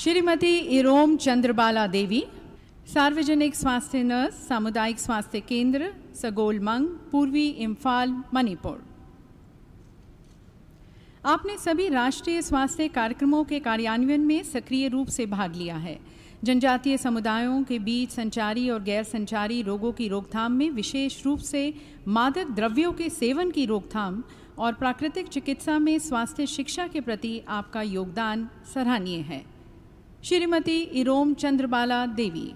श्रीमती इरोम चंद्रबाला देवी सार्वजनिक स्वास्थ्य नर्स सामुदायिक स्वास्थ्य केंद्र सगोलमंग पूर्वी इम्फाल मणिपुर आपने सभी राष्ट्रीय स्वास्थ्य कार्यक्रमों के कार्यान्वयन में सक्रिय रूप से भाग लिया है जनजातीय समुदायों के बीच संचारी और गैर संचारी रोगों की रोकथाम में विशेष रूप से मादक द्रव्यों के सेवन की रोकथाम और प्राकृतिक चिकित्सा में स्वास्थ्य शिक्षा के प्रति आपका योगदान सराहनीय है श्रीमती इरोम चंद्रबाला देवी